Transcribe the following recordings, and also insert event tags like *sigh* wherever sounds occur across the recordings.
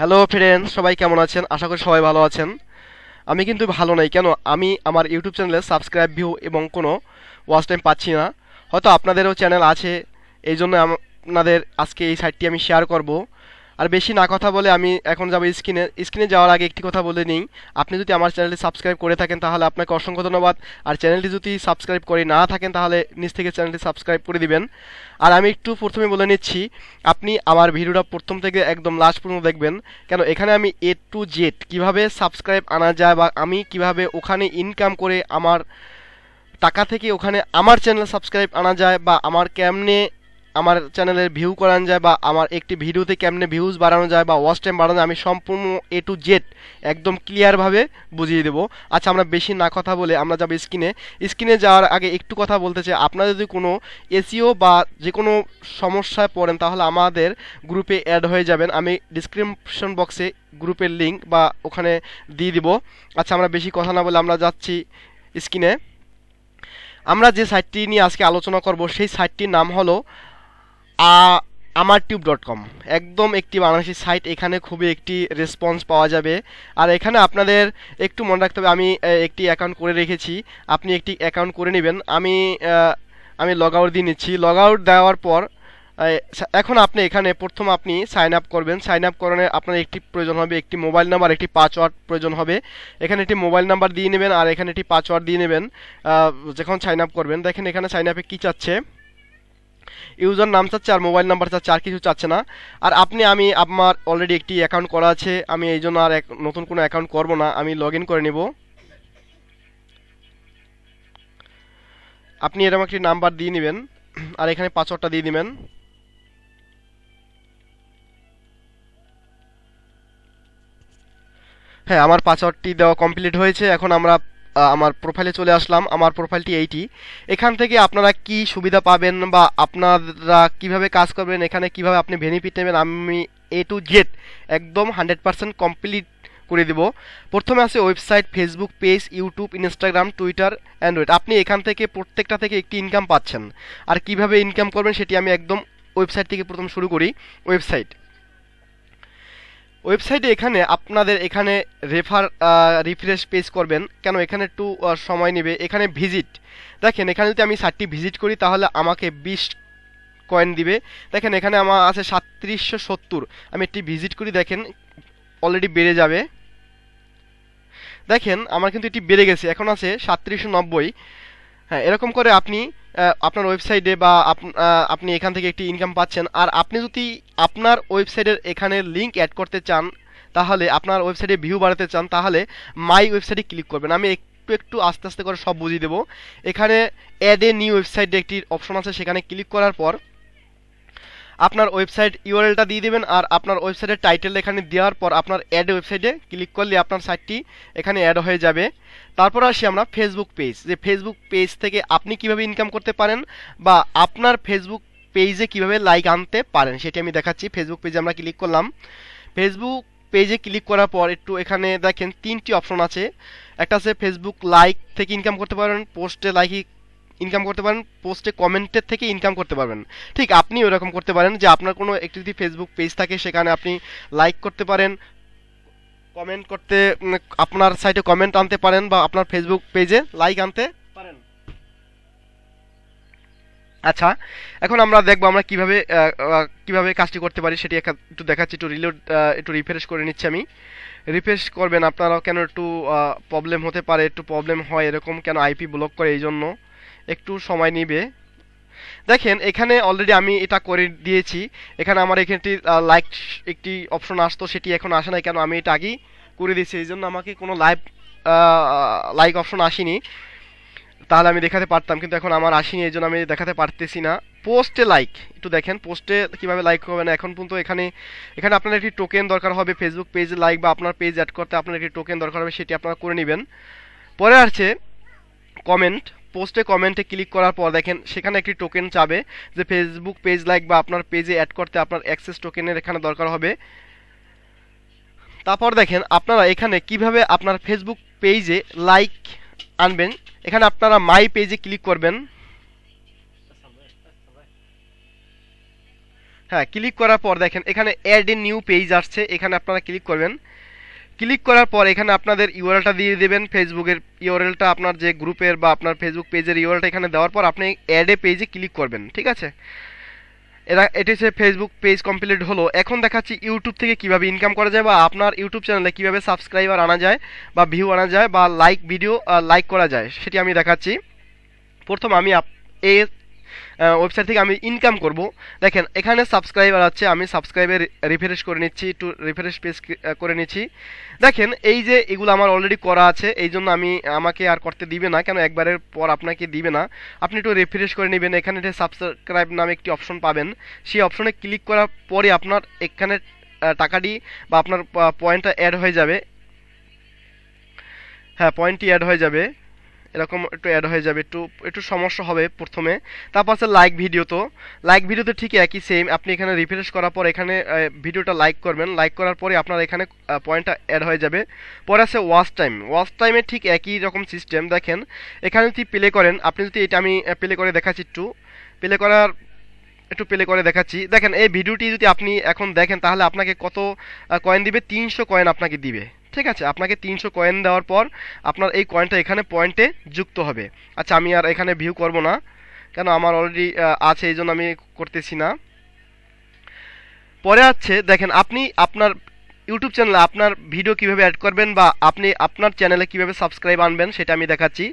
hello friend সবাই কেমন আছেন আশা করি সবাই ভালো আছেন আমি কিন্তু ভালো নাই কেন আমি আমার ইউটিউব চ্যানেলে সাবস্ক্রাইব ভিউ এবং কোনো ওয়াচ টাইম পাচ্ছি না হয়তো আপনাদেরও চ্যানেল আছে এই জন্য আপনাদের আজকে এই সাইটটি আমি শেয়ার করব আর বেশি না কথা বলে আমি এখন যাবো স্ক্রিনে স্ক্রিনে যাওয়ার আগে একটি কথা বলে নিই আপনি যদি আমার চ্যানেলটি সাবস্ক্রাইব করে থাকেন তাহলে আপনাকে অসংখ্য ধন্যবাদ আর চ্যানেলটি যদি সাবস্ক্রাইব করে না থাকেন তাহলে নিজ থেকে চ্যানেলটি সাবস্ক্রাইব করে দিবেন আর আমি একটু প্রথমে বলে নিচ্ছি আপনি আমার ভিডিওটা প্রথম থেকে একদম লাস্ট পর্যন্ত দেখবেন কেন এখানে আমি এ টু জেড কীভাবে সাবস্ক্রাইব আনা যায় বা আমি কিভাবে ওখানে ইনকাম করে আমার টাকা থেকে ওখানে আমার চ্যানেল সাবস্ক্রাইব আনা যায় বা আমার কেমনে আমার চ্যানেলের ভিউ করানো যায় বা আমার একটি ভিডিওতে কেমনে ভিউজ বাড়ানো যায় বা ওয়াচ টাইম বাড়ানো যায় আমি সম্পূর্ণ এ টু জেড একদম ক্লিয়ারভাবে বুঝিয়ে দেবো আচ্ছা আমরা বেশি না কথা বলে আমরা যাবো স্ক্রিনে স্ক্রিনে যাওয়ার আগে একটু কথা বলতে চাই আপনারা যদি কোনো এসিও বা যে কোনো সমস্যায় পড়েন তাহলে আমাদের গ্রুপে অ্যাড হয়ে যাবেন আমি ডিসক্রিপশন বক্সে গ্রুপের লিঙ্ক বা ওখানে দিয়ে দিব আচ্ছা আমরা বেশি কথা না বলে আমরা যাচ্ছি স্ক্রিনে আমরা যে সাইটটি নিয়ে আজকে আলোচনা করব সেই সাইটটির নাম হলো আমার টিউব ডট কম একদম একটি বাংলাদেশি সাইট এখানে খুবই একটি রেসপন্স পাওয়া যাবে আর এখানে আপনাদের একটু মনে রাখতে হবে আমি একটি অ্যাকাউন্ট করে রেখেছি আপনি একটি অ্যাকাউন্ট করে নেবেন আমি আমি লগ আউট দিয়ে নিচ্ছি লগ আউট দেওয়ার পর এখন আপনি এখানে প্রথম আপনি সাইন আপ করবেন সাইন আপ করানোর আপনার একটি প্রয়োজন হবে একটি মোবাইল নাম্বার একটি পাসওয়ার্ড প্রয়োজন হবে এখানে একটি মোবাইল নাম্বার দিয়ে নেবেন আর এখানে একটি পাসওয়ার্ড দিয়ে নেবেন যখন সাইন আপ করবেন দেখেন এখানে সাইন আপে কী চাচ্ছে ইউজার নাম চাচ্ছে আর মোবাইল নাম্বার চাচ্ছে আর কিছু চাচ্ছে না আর আপনি আমি আমার অলরেডি একটি অ্যাকাউন্ট করা আছে আমি এই জন্য আর এক নতুন কোনো অ্যাকাউন্ট করব না আমি লগ করে নেব আপনি এরকম একটি নাম্বার দিয়ে নেবেন আর এখানে পাসওয়ার্ডটা দিয়ে দেবেন হ্যাঁ আমার পাসওয়ার্ডটি দেওয়া কমপ্লিট হয়েছে এখন আমরা আমার প্রোফাইলে চলে আসলাম আমার প্রোফাইলটি এইটি এখান থেকে আপনারা কি সুবিধা পাবেন বা আপনারা কিভাবে কাজ করবেন এখানে কিভাবে আপনি বেনিফিট নেবেন আমি এ টু জেড একদম হান্ড্রেড পার্সেন্ট কমপ্লিট করে দেব প্রথমে আছে website Facebook page YouTube Instagram Twitter Android আপনি এখান থেকে প্রত্যেকটা থেকে একটি ইনকাম পাচ্ছেন আর কিভাবে ইনকাম করবেন সেটি আমি একদম ওয়েবসাইট থেকে প্রথম শুরু করি ওয়েবসাইট ওয়েবসাইটে এখানে আপনাদের এখানে রেফার রিফ্রেশ পেজ করবেন কেন এখানে একটু সময় নেবে এখানে ভিজিট দেখেন এখানে যদি আমি সাতটি ভিজিট করি তাহলে আমাকে বিশ কয়েন দিবে দেখেন এখানে আমার আছে সাতত্রিশশো সত্তর আমি একটি ভিজিট করি দেখেন অলরেডি বেড়ে যাবে দেখেন আমার কিন্তু এটি বেড়ে গেছে এখন আছে সাতত্রিশশো নব্বই হ্যাঁ এরকম করে আপনি আপনার ওয়েবসাইটে বা আপনি এখান থেকে একটি ইনকাম পাচ্ছেন আর আপনি যদি আপনার ওয়েবসাইটের এখানে লিঙ্ক অ্যাড করতে চান তাহলে আপনার ওয়েবসাইটে ভিউ বাড়াতে চান তাহলে মাই ওয়েবসাইটে ক্লিক করবেন আমি একটু একটু আস্তে আস্তে করে সব বুঝিয়ে দেবো এখানে অ্যাড এ নিউ ওয়েবসাইটে একটি অপশন আছে সেখানে ক্লিক করার পর আপনার ওয়েবসাইট ইউআরএলটা দিয়ে দেবেন আর আপনার ওয়েবসাইটের টাইটেল এখানে দেওয়ার পর আপনার অ্যাড ওয়েবসাইটে ক্লিক করলে আপনার সাইটটি এখানে অ্যাড হয়ে যাবে তারপর আসি আমরা ফেসবুক পেজ যে ফেসবুক পেজ থেকে আপনি কিভাবে ইনকাম করতে পারেন বা আপনার ফেসবুক পেজে কিভাবে লাইক আনতে পারেন সেটি আমি দেখাচ্ছি ফেসবুক পেজে আমরা ক্লিক করলাম ফেসবুক পেজে ক্লিক করার পর একটু এখানে দেখেন তিনটি অপশন আছে একটা আছে ফেসবুক লাইক থেকে ইনকাম করতে পারেন পোস্টে লাইক ইনকাম করতে পারেন পোস্টে কমেন্টের থেকে ইনকাম করতে পারবেন ঠিক আপনি ওরকম করতে পারেন যে আপনার কোনো একটি যদি ফেসবুক পেজ থাকে সেখানে আপনি লাইক করতে পারেন কমেন্ট করতে আপনার সাইটে কমেন্ট আনতে পারেন বা আপনার ফেসবুক পেজে লাইক আনতে পারেন আচ্ছা এখন আমরা দেখবো আমরা কিভাবে কিভাবে কাজটি করতে পারি সেটি একটু দেখাচ্ছি একটু রিলোড একটু রিফ্রেশ করে নিচ্ছি আমি রিফ্রেশ করবেন আপনারাও কেন একটু প্রবলেম হতে পারে একটু প্রবলেম হয় এরকম কেন আইপি ব্লক করে এই জন্য একটু সময় নিবে দেখেন এখানে অলরেডি আমি এটা করে দিয়েছি এখানে আমার এখানটি লাইক একটি অপশন আসতো সেটি এখন আসে না কেন আমি এটা আগেই করে দিয়েছি এই জন্য আমাকে কোনো লাইভ লাইক অপশন আসেনি তাহলে আমি দেখাতে পারতাম কিন্তু এখন আমার আসেনি এই জন্য আমি দেখাতে পারতেছি না পোস্টে লাইক একটু দেখেন পোস্টে কিভাবে লাইক হবে না এখন পর্যন্ত এখানে এখানে আপনার একটি টোকেন দরকার হবে ফেসবুক পেজে লাইক বা আপনার পেজ অ্যাড করতে আপনার একটি টোকেন দরকার হবে সেটি আপনারা করে নেবেন পরে আসছে কমেন্ট পোস্টে কমেন্টে ক্লিক করার পর দেখেন সেখানে একটি টোকেন চাবে যে ফেসবুক পেজ লাইক বা আপনার পেজে অ্যাড করতে আপনার অ্যাক্সেস টোকেনের এখানে দরকার হবে তারপর দেখেন আপনারা এখানে কিভাবে আপনার ফেসবুক পেজে লাইক আনবেন এখানে আপনারা মাই পেজে ক্লিক করবেন হ্যাঁ ক্লিক করার পর দেখেন এখানে অ্যাড এ নিউ পেজ আসছে এখানে আপনারা ক্লিক করবেন ক্লিক করার পর এখানে আপনাদের ইউআরএলটা দিয়ে দেবেন ফেসবুকের ইউআরএলটা আপনার যে গ্রুপের বা আপনার ফেসবুক পেজের ইউআরএলটা এখানে দেওয়ার পর আপনি অ্যাডে পেজে ক্লিক করবেন ঠিক আছে এটা এটি হচ্ছে ফেসবুক পেজ কমপ্লিট হলো এখন দেখাচ্ছি ইউটিউব থেকে কিভাবে ইনকাম করা যায় বা আপনার ইউটিউব চ্যানেলে কিভাবে সাবস্ক্রাইবার আনা যায় বা ভিউ আনা যায় বা লাইক ভিডিও লাইক করা যায় সেটি আমি দেখাচ্ছি প্রথম আমি এ ওয়েবসাইট থেকে আমি ইনকাম করব দেখেন এখানে সাবস্ক্রাইবার আছে আমি সাবস্ক্রাইবে রিফ্রেশ করে নিচ্ছি একটু রিফ্রেশ পেজ করে নিচ্ছি দেখেন এই যে এগুলো আমার অলরেডি করা আছে এই জন্য আমি আমাকে আর করতে দিবে না কেন একবারের পর আপনাকে দিবে না আপনি একটু রিফ্রেশ করে নেবেন এখানে সাবস্ক্রাইব নামে একটি অপশন পাবেন সেই অপশনে ক্লিক করার পরে আপনার এখানে টাকাটি বা আপনার পয়েন্টটা অ্যাড হয়ে যাবে হ্যাঁ পয়েন্টটি অ্যাড হয়ে যাবে এরকম একটু অ্যাড হয়ে যাবে একটু একটু সমস্যা হবে প্রথমে তারপর আছে লাইক ভিডিও তো লাইক ভিডিও তো ঠিকই একই সেম আপনি এখানে রিফ্রেশ করার পর এখানে ভিডিওটা লাইক করবেন লাইক করার পরে আপনার এখানে পয়েন্টটা অ্যাড হয়ে যাবে পরে আছে ওয়াচ টাইম ওয়াচ টাইমে ঠিক একই রকম সিস্টেম দেখেন এখানে যদি প্লে করেন আপনি যদি এটা আমি প্লে করে দেখাচ্ছি একটু প্লে করার একটু প্লে করে দেখাচ্ছি দেখেন এই ভিডিওটি যদি আপনি এখন দেখেন তাহলে আপনাকে কত কয়েন দিবে তিনশো কয়েন আপনাকে দিবে ঠিক আছে আপনাকে তিনশো কয়েন দেওয়ার পর আপনার এই কয়েনটা এখানে পয়েন্টে যুক্ত হবে আচ্ছা আমি আর এখানে ভিউ করব না কেন আমার অলরেডি আছে এই জন্য আমি করতেছি না পরে আছে দেখেন আপনি আপনার ইউটিউব চ্যানেলে আপনার ভিডিও কিভাবে অ্যাড করবেন বা আপনি আপনার চ্যানেলে কিভাবে সাবস্ক্রাইব আনবেন সেটা আমি দেখাচ্ছি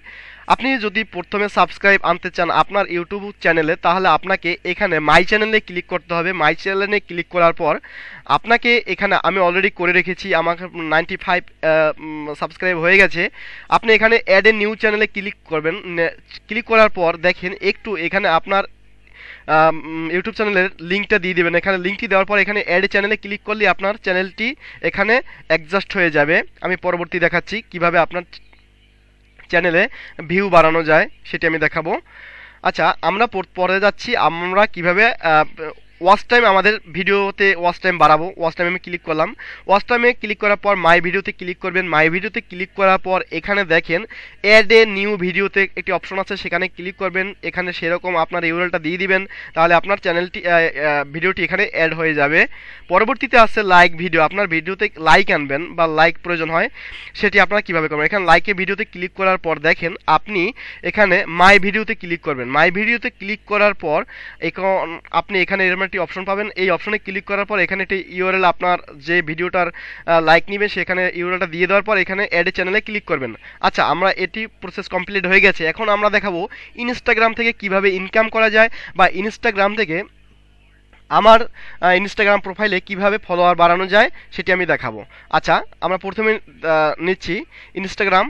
আপনি যদি প্রথমে সাবস্ক্রাইব আনতে চান আপনার ইউটিউব চ্যানেলে তাহলে আপনাকে এখানে মাই চ্যানেলে ক্লিক করতে হবে মাই চ্যানেলে ক্লিক করার পর আপনাকে এখানে আমি অলরেডি করে রেখেছি আমার নাইনটি ফাইভ সাবস্ক্রাইব হয়ে গেছে আপনি এখানে অ্যাড এ নিউ চ্যানেলে ক্লিক করবেন ক্লিক করার পর দেখেন একটু এখানে আপনার ইউটিউব চ্যানেলের লিঙ্কটা দিয়ে দেবেন এখানে লিঙ্কটি দেওয়ার পর এখানে অ্যাড চ্যানেলে ক্লিক করলে আপনার চ্যানেলটি এখানে অ্যাডজাস্ট হয়ে যাবে আমি পরবর্তী দেখাচ্ছি কিভাবে আপনার চ্যানেলে ভিউ বাড়ানো যায় সেটি আমি দেখাবো আচ্ছা আমরা পরে যাচ্ছি আমরা কিভাবে ওয়াচ টাইম আমাদের ভিডিওতে ওয়াচ টাইম বাড়াবো ওয়াচ টাইমে আমি ক্লিক করলাম ওয়াচ টাইমে ক্লিক করার পর মাই ভিডিওতে ক্লিক করবেন মাই ভিডিওতে ক্লিক করার পর এখানে দেখেন অ্যাড এ নিউ ভিডিওতে একটি অপশন আছে সেখানে ক্লিক করবেন এখানে সেরকম আপনার ইউরেলটা দিয়ে দিবেন তাহলে আপনার চ্যানেলটি ভিডিওটি এখানে অ্যাড হয়ে যাবে পরবর্তীতে আছে লাইক ভিডিও আপনার ভিডিওতে লাইক আনবেন বা লাইক প্রয়োজন হয় সেটি আপনারা কীভাবে করবেন এখানে লাইকে ভিডিওতে ক্লিক করার পর দেখেন আপনি এখানে মাই ভিডিওতে ক্লিক করবেন মাই ভিডিওতে ক্লিক করার পর এখন আপনি এখানে এরম একটি অপশন পাবেন এই অপশনে ক্লিক করার পর এখানে একটি ইউআরএল আপনার যে ভিডিওটার লাইক নেবে সেখানে ইউআরএলটা দিয়ে দেওয়ার পর এখানে অ্যাডে চ্যানেলে ক্লিক করবেন আচ্ছা আমরা এটি প্রসেস কমপ্লিট হয়ে গেছে এখন আমরা দেখাবো ইনস্টাগ্রাম থেকে কিভাবে ইনকাম করা যায় বা ইনস্টাগ্রাম থেকে আমার ইনস্টাগ্রাম প্রোফাইলে কিভাবে ফলোয়ার বাড়ানো যায় সেটি আমি দেখাবো আচ্ছা আমরা প্রথমে নিচ্ছি ইনস্টাগ্রাম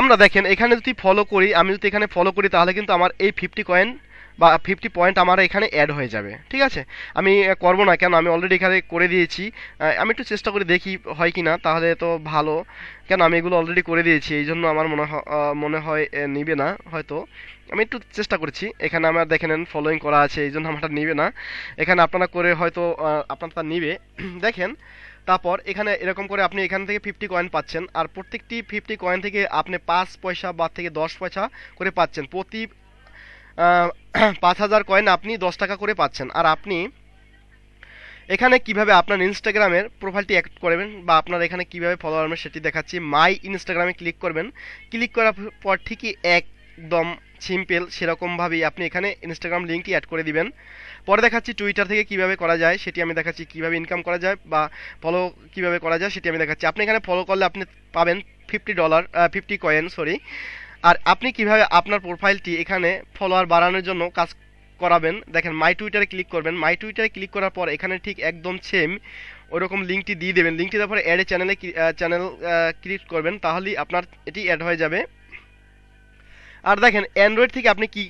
আমরা দেখেন এখানে যদি ফলো করি আমি যদি এখানে ফলো করি তাহলে কিন্তু আমার এই ফিফটি কয়েন বা ফিফটি পয়েন্ট আমার এখানে অ্যাড হয়ে যাবে ঠিক আছে আমি করবো না কেন আমি অলরেডি এখানে করে দিয়েছি আমি একটু চেষ্টা করে দেখি হয় কি না তাহলে তো ভালো কেন আমি এগুলো অলরেডি করে দিয়েছি এই জন্য আমার মনে মনে হয় নিবে না হয়তো আমি একটু চেষ্টা করছি এখানে আমার দেখে নেন ফলোয়িং করা আছে এই জন্য আমারটা নিবে না এখানে আপনারা করে হয়তো তা নিবে *clears throat* দেখেন তারপর এখানে এরকম করে আপনি এখান থেকে ফিফটি কয়েন পাচ্ছেন আর প্রত্যেকটি ফিফটি কয়েন থেকে আপনি পাঁচ পয়সা বা থেকে দশ পয়সা করে পাচ্ছেন প্রতি *clears throat* পাঁচ হাজার কয়েন আপনি দশ টাকা করে পাচ্ছেন আর আপনি এখানে কিভাবে আপনার ইনস্টাগ্রামের প্রোফাইলটি অ্যাক্ট করবেন বা আপনার এখানে কিভাবে ফলো করবেন সেটি দেখাচ্ছি মাই ইনস্টাগ্রামে ক্লিক করবেন ক্লিক করার পর ঠিকই একদম সিম্পল সেরকমভাবেই আপনি এখানে ইনস্টাগ্রাম লিঙ্কটি অ্যাড করে দিবেন পরে দেখাচ্ছি টুইটার থেকে কিভাবে করা যায় সেটি আমি দেখাচ্ছি কিভাবে ইনকাম করা যায় বা ফলো কিভাবে করা যায় সেটি আমি দেখাচ্ছি আপনি এখানে ফলো করলে আপনি পাবেন fifty dollar fifty coin sorry আর আপনি কিভাবে আপনার প্রোফাইলটি এখানে ফলোয়ার বাড়ানোর জন্য কাজ করাবেন দেখেন মাই টুইটারে ক্লিক করবেন মাই টুইটারে ক্লিক করার পর এখানে ঠিক একদম সেম ওরকম লিঙ্কটি দিয়ে দেবেন লিঙ্কটি তারপরে অ্যাডে চ্যানেলে চ্যানেল ক্লিক করবেন তাহলেই আপনার এটি অ্যাড হয়ে যাবে আর দেখেন অ্যান্ড্রয়েড থেকে আপনি কি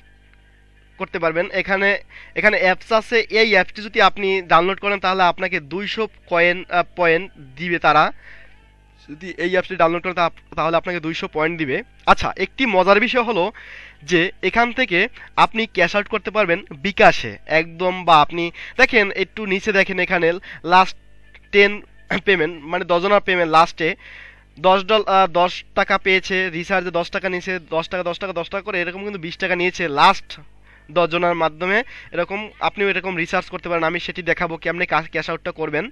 করতে পারবেন এখানে এখানে অ্যাপস আছে এই অ্যাপটি যদি আপনি ডাউনলোড করেন তাহলে আপনাকে দুইশো কয়েন পয়েন্ট দিবে তারা যদি এই অ্যাপসটি ডাউনলোড করেন তাহলে আপনাকে দুইশো পয়েন্ট দিবে আচ্ছা একটি মজার বিষয় হলো যে এখান থেকে আপনি ক্যাশ আউট করতে পারবেন বিকাশে একদম বা আপনি দেখেন একটু নিচে দেখেন এখানে লাস্ট টেন পেমেন্ট মানে দশজনার পেমেন্ট লাস্টে দশ ডল দশ টাকা পেয়েছে রিচার্জে দশ টাকা নিয়েছে দশ টাকা দশ টাকা দশ টাকা করে এরকম কিন্তু বিশ টাকা নিয়েছে লাস্ট দশজনার মাধ্যমে এরকম আপনিও এরকম রিচার্জ করতে পারেন আমি সেটি দেখাবো কেমনি ক্যাশ আউটটা করবেন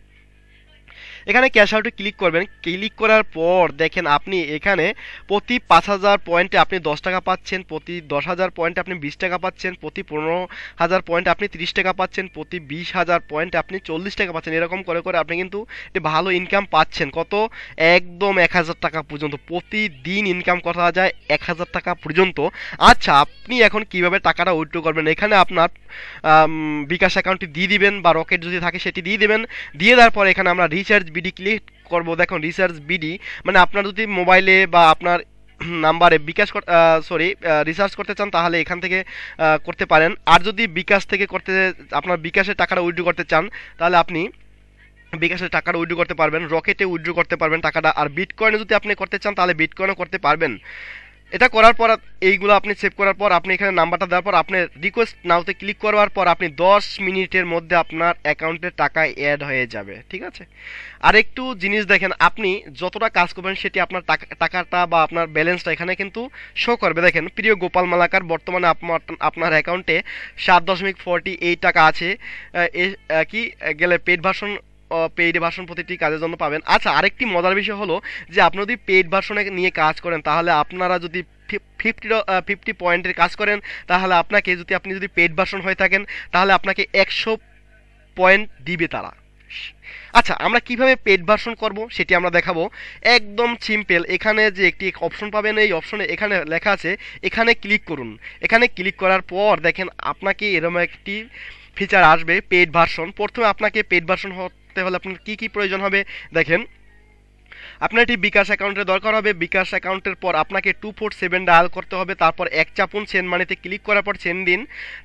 এখানে ক্যাশ আউটে ক্লিক করবেন ক্লিক করার পর দেখেন আপনি এখানে প্রতি পাঁচ হাজার পয়েন্টে আপনি দশ টাকা পাচ্ছেন প্রতি দশ হাজার পয়েন্টে আপনি বিশ টাকা পাচ্ছেন প্রতি পনেরো হাজার পয়েন্টে আপনি তিরিশ টাকা পাচ্ছেন প্রতি বিশ হাজার পয়েন্টে আপনি চল্লিশ টাকা পাচ্ছেন এরকম করে করে আপনি কিন্তু ভালো ইনকাম পাচ্ছেন কত একদম এক হাজার টাকা পর্যন্ত প্রতিদিন ইনকাম করা যায় এক হাজার টাকা পর্যন্ত আচ্ছা আপনি এখন কিভাবে টাকাটা উইথড্র করবেন এখানে আপনার বিকাশ অ্যাকাউন্টটি দিয়ে দিবেন বা রকেট যদি থাকে সেটি দিয়ে দেবেন দিয়ে দেওয়ার পর এখানে আমরা রিচার্জ বিডি ক্লিক করবো দেখুন রিসার্চ বিডি মানে আপনার যদি মোবাইলে বা আপনার নাম্বারে *clears throat* বিকাশ সরি রিসার্চ করতে চান তাহলে এখান থেকে করতে পারেন আর যদি বিকাশ থেকে করতে আপনার বিকাশের টাকাটা উইড্রো করতে চান তাহলে আপনি বিকাশের টাকাটা উইড্রো করতে পারবেন রকেটে উইড্রো করতে পারবেন টাকাটা আর বিটকয়েনে যদি আপনি করতে চান তাহলে বিটকয়েনও করতে পারবেন এটা করার পর এইগুলো আপনি সেভ করার পর আপনি এখানে নাম্বারটা দেওয়ার পর আপনি রিকোয়েস্ট নাওতে ক্লিক করার পর আপনি 10 মিনিটের মধ্যে আপনার অ্যাকাউন্টে টাকা অ্যাড হয়ে যাবে ঠিক আছে আর একটু জিনিস দেখেন আপনি যতটা কাজ করবেন সেটি আপনার টাকাটা বা আপনার ব্যালেন্সটা এখানে কিন্তু শো করবে দেখেন প্রিয় গোপাল মালাকার বর্তমানে আপনার আপনার অ্যাকাউন্টে সাত দশমিক ফর্টি এইট টাকা আছে কি গেলে পেট ভাষণ পেইড ভার্সন প্রতিটি কাজের জন্য পাবেন আচ্ছা আরেকটি মজার বিষয় হলো যে আপনি যদি পেইড ভার্সনে নিয়ে কাজ করেন তাহলে আপনারা যদি ফিফটি ফিফটি পয়েন্টের কাজ করেন তাহলে আপনাকে যদি আপনি যদি পেইড ভার্সন হয়ে থাকেন তাহলে আপনাকে একশো পয়েন্ট দিবে তারা আচ্ছা আমরা কিভাবে পেড ভার্সন করব সেটি আমরা দেখাবো একদম সিম্পল এখানে যে একটি অপশন পাবেন এই অপশনে এখানে লেখা আছে এখানে ক্লিক করুন এখানে ক্লিক করার পর দেখেন আপনাকে এরকম একটি ফিচার আসবে পেড ভার্সন প্রথমে আপনাকে পেড ভার্সন রাখতে হলে আপনার কী কী প্রয়োজন হবে দেখেন আপনার এটি বিকাশ অ্যাকাউন্টের দরকার হবে বিকাশ অ্যাকাউন্টের পর আপনাকে টু ফোর সেভেন ডায়াল করতে হবে তারপর এক চাপুন সেন মানিতে ক্লিক করার পর সেন দিন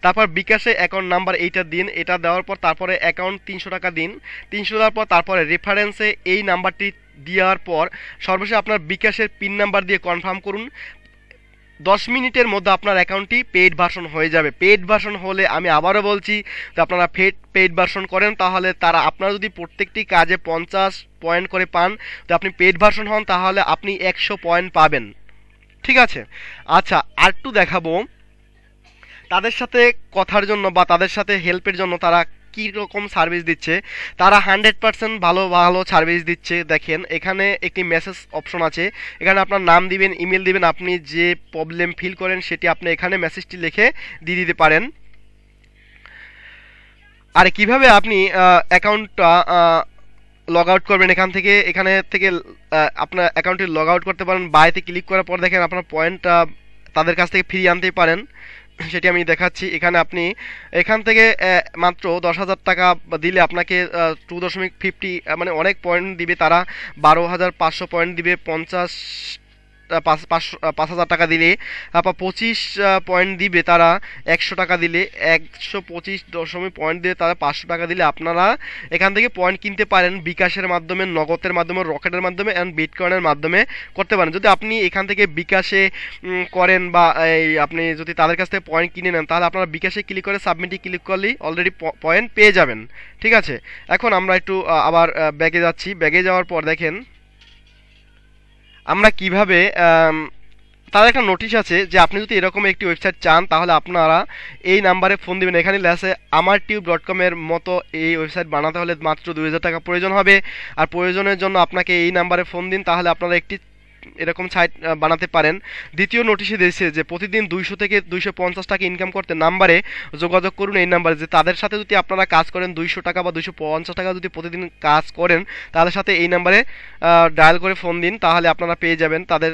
তারপর বিকাশে অ্যাকাউন্ট নাম্বার এইটা দিন এটা দেওয়ার পর তারপরে অ্যাকাউন্ট তিনশো টাকা দিন তিনশো দেওয়ার পর তারপরে রেফারেন্সে এই নাম্বারটি দেওয়ার পর সর্বশেষ আপনার বিকাশের পিন নাম্বার দিয়ে কনফার্ম করুন দশ মিনিটের মধ্যে আপনার অ্যাকাউন্টটি পেইড ভার্সন হয়ে যাবে পেইড ভার্সন হলে আমি আবারও বলছি তো আপনারা ফেড পেইড ভার্সন করেন তাহলে তারা আপনারা যদি প্রত্যেকটি কাজে পঞ্চাশ পয়েন্ট করে পান তো আপনি পেইড ভার্সন হন তাহলে আপনি একশো পয়েন্ট পাবেন ঠিক আছে আচ্ছা আর টু দেখাবো তাদের সাথে কথার জন্য বা তাদের সাথে হেল্পের জন্য তারা কি রকম সার্ভিস দিচ্ছে তারা হান্ড্রেড পার্সেন্ট ভালো ভালো সার্ভিস দিচ্ছে দেখেন এখানে একটি মেসেজ অপশন আছে এখানে আপনার নাম দিবেন ইমেল দিবেন আপনি যে প্রবলেম ফিল করেন সেটি আপনি এখানে মেসেজটি লিখে দিয়ে দিতে পারেন আর কিভাবে আপনি অ্যাকাউন্টটা লগ আউট করবেন এখান থেকে এখানে থেকে আপনার অ্যাকাউন্টটি লগ আউট করতে পারেন বাইতে ক্লিক করার পর দেখেন আপনার পয়েন্টটা তাদের কাছ থেকে ফিরিয়ে আনতে পারেন সেটি আমি দেখাচ্ছি এখানে আপনি এখান থেকে মাত্র দশ হাজার টাকা দিলে আপনাকে টু দশমিক ফিফটি মানে অনেক পয়েন্ট দিবে তারা বারো হাজার পাঁচশো পয়েন্ট দিবে পঞ্চাশ পাঁচ হাজার টাকা দিলে তারপর পঁচিশ পয়েন্ট দিবে তারা একশো টাকা দিলে একশো পঁচিশ দশমিক পয়েন্ট দিলে তারা পাঁচশো টাকা দিলে আপনারা এখান থেকে পয়েন্ট কিনতে পারেন বিকাশের মাধ্যমে নগদের মাধ্যমে রকেটের মাধ্যমে অ্যান্ড বিটকয়েনের মাধ্যমে করতে পারেন যদি আপনি এখান থেকে বিকাশে করেন বা এই আপনি যদি তাদের কাছ থেকে পয়েন্ট কিনে নেন তাহলে আপনারা বিকাশে ক্লিক করে সাবমিটে ক্লিক করলেই অলরেডি পয়েন্ট পেয়ে যাবেন ঠিক আছে এখন আমরা একটু আবার ব্যাগে যাচ্ছি ব্যাগে যাওয়ার পর দেখেন আমরা কিভাবে তার একটা নোটিশ আছে যে আপনি যদি এরকম একটি ওয়েবসাইট চান তাহলে আপনারা এই নাম্বারে ফোন দেবেন এখানে লেসে আমার টিউব ডট কমের মতো এই ওয়েবসাইট বানাতে হলে মাত্র দুই টাকা প্রয়োজন হবে আর প্রয়োজনের জন্য আপনাকে এই নাম্বারে ফোন দিন তাহলে আপনারা একটি এরকম সাইট বানাতে পারেন দ্বিতীয় নোটিশে দিয়েছে যে প্রতিদিন দুইশো থেকে দুইশো পঞ্চাশ টাকা ইনকাম করতে নাম্বারে যোগাযোগ করুন এই নাম্বারে যে তাদের সাথে যদি আপনারা কাজ করেন দুইশো টাকা বা দুইশো পঞ্চাশ টাকা যদি প্রতিদিন কাজ করেন তাদের সাথে এই নাম্বারে ডায়াল করে ফোন দিন তাহলে আপনারা পেয়ে যাবেন তাদের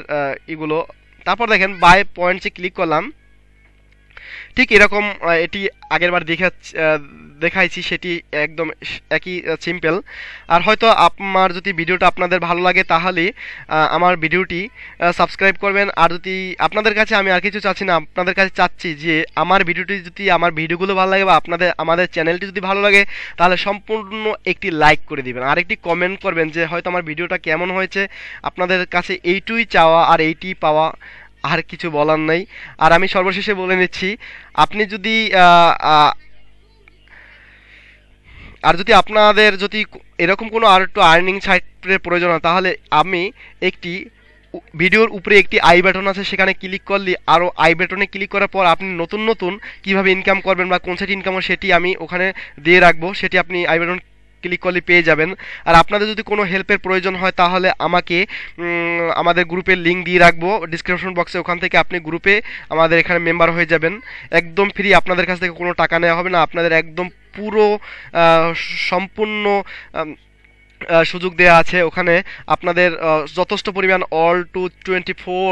এগুলো তারপর দেখেন বাই পয়েন্টসে ক্লিক করলাম ঠিক এরকম এটি আগেরবার দেখা দেখাইছি সেটি একদম একই সিম্পল আর হয়তো আমার যদি ভিডিওটা আপনাদের ভালো লাগে তাহলে আমার ভিডিওটি সাবস্ক্রাইব করবেন আর যদি আপনাদের কাছে আমি আর কিছু চাচ্ছি না আপনাদের কাছে চাচ্ছি যে আমার ভিডিওটি যদি আমার ভিডিওগুলো ভালো লাগে বা আপনাদের আমাদের চ্যানেলটি যদি ভালো লাগে তাহলে সম্পূর্ণ একটি লাইক করে দিবেন আর একটি কমেন্ট করবেন যে হয়তো আমার ভিডিওটা কেমন হয়েছে আপনাদের কাছে এইটুই চাওয়া আর এইটি পাওয়া আর কিছু বলার নাই আর আমি সর্বশেষে বলে নিচ্ছি আপনি যদি আর যদি আপনাদের যদি এরকম কোনো আর একটু আর্নিং সাইটের প্রয়োজন হয় তাহলে আমি একটি ভিডিওর উপরে একটি আই বেটন আছে সেখানে ক্লিক করলে আরও আই বেটনে ক্লিক করার পর আপনি নতুন নতুন কিভাবে ইনকাম করবেন বা কোন সাইট ইনকাম সেটি আমি ওখানে দিয়ে রাখবো সেটি আপনি আই বেটন ক্লিক করলে পেয়ে যাবেন আর আপনাদের যদি কোনো হেল্পের প্রয়োজন হয় তাহলে আমাকে আমাদের গ্রুপের লিঙ্ক দিয়ে রাখবো ডিসক্রিপশন বক্সে ওখান থেকে আপনি গ্রুপে আমাদের এখানে মেম্বার হয়ে যাবেন একদম ফ্রি আপনাদের কাছ থেকে কোনো টাকা নেওয়া হবে না আপনাদের একদম পুরো সম্পূর্ণ সুযোগ দেয়া আছে ওখানে আপনাদের যথেষ্ট পরিমাণ অল টু টোয়েন্টি ফোর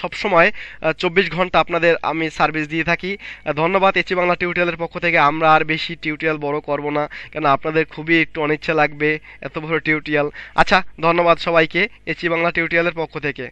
সবসময় চব্বিশ ঘন্টা আপনাদের আমি সার্ভিস দিয়ে থাকি ধন্যবাদ এচি বাংলা টিউটোরিয়ালের পক্ষ থেকে আমরা আর বেশি টিউটোরিয়াল বড় করব না কেন আপনাদের খুবই একটু অনিচ্ছা লাগবে এত বড় টিউটোরিয়াল আচ্ছা ধন্যবাদ সবাইকে এচি বাংলা টিউটোরিয়ালের পক্ষ থেকে